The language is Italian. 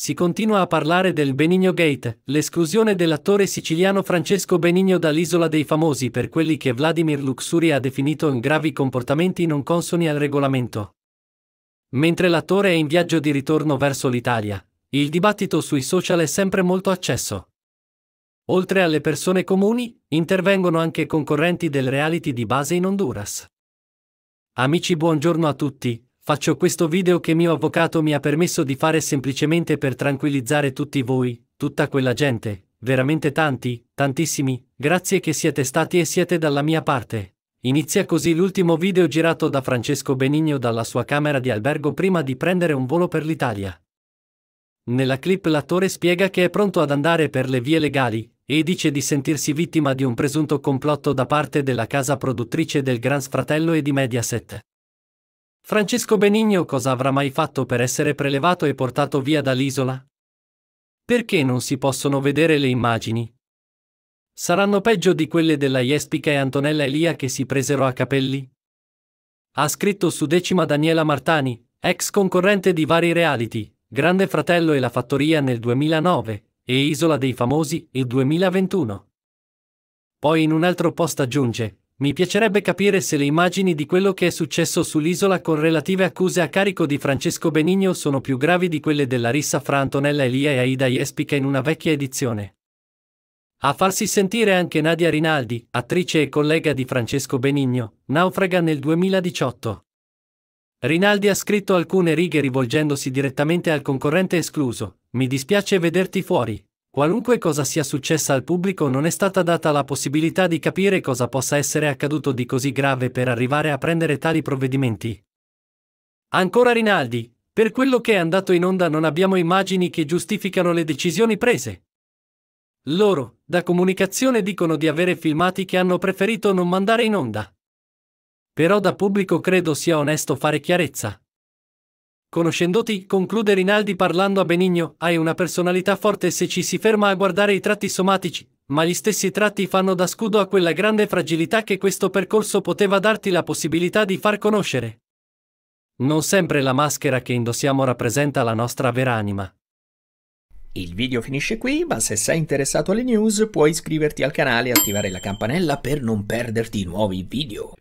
si continua a parlare del Benigno Gate, l'esclusione dell'attore siciliano Francesco Benigno dall'Isola dei Famosi per quelli che Vladimir Luxuri ha definito in gravi comportamenti non consoni al regolamento. Mentre l'attore è in viaggio di ritorno verso l'Italia, il dibattito sui social è sempre molto accesso. Oltre alle persone comuni, intervengono anche concorrenti del reality di base in Honduras. Amici buongiorno a tutti, Faccio questo video che mio avvocato mi ha permesso di fare semplicemente per tranquillizzare tutti voi, tutta quella gente, veramente tanti, tantissimi, grazie che siete stati e siete dalla mia parte. Inizia così l'ultimo video girato da Francesco Benigno dalla sua camera di albergo prima di prendere un volo per l'Italia. Nella clip l'attore spiega che è pronto ad andare per le vie legali e dice di sentirsi vittima di un presunto complotto da parte della casa produttrice del Gran Fratello e di Mediaset. Francesco Benigno cosa avrà mai fatto per essere prelevato e portato via dall'isola? Perché non si possono vedere le immagini? Saranno peggio di quelle della Jespica e Antonella Elia che si presero a capelli? Ha scritto su decima Daniela Martani, ex concorrente di vari reality, Grande Fratello e La Fattoria nel 2009 e Isola dei Famosi il 2021. Poi in un altro post aggiunge, mi piacerebbe capire se le immagini di quello che è successo sull'isola con relative accuse a carico di Francesco Benigno sono più gravi di quelle della rissa fra Antonella Elia e Aida Jespica in una vecchia edizione. A farsi sentire anche Nadia Rinaldi, attrice e collega di Francesco Benigno, naufraga nel 2018. Rinaldi ha scritto alcune righe rivolgendosi direttamente al concorrente escluso, mi dispiace vederti fuori, Qualunque cosa sia successa al pubblico non è stata data la possibilità di capire cosa possa essere accaduto di così grave per arrivare a prendere tali provvedimenti. Ancora Rinaldi, per quello che è andato in onda non abbiamo immagini che giustificano le decisioni prese. Loro, da comunicazione, dicono di avere filmati che hanno preferito non mandare in onda. Però da pubblico credo sia onesto fare chiarezza. Conoscendoti, conclude Rinaldi parlando a Benigno, hai una personalità forte se ci si ferma a guardare i tratti somatici, ma gli stessi tratti fanno da scudo a quella grande fragilità che questo percorso poteva darti la possibilità di far conoscere. Non sempre la maschera che indossiamo rappresenta la nostra vera anima. Il video finisce qui, ma se sei interessato alle news puoi iscriverti al canale e attivare la campanella per non perderti nuovi video.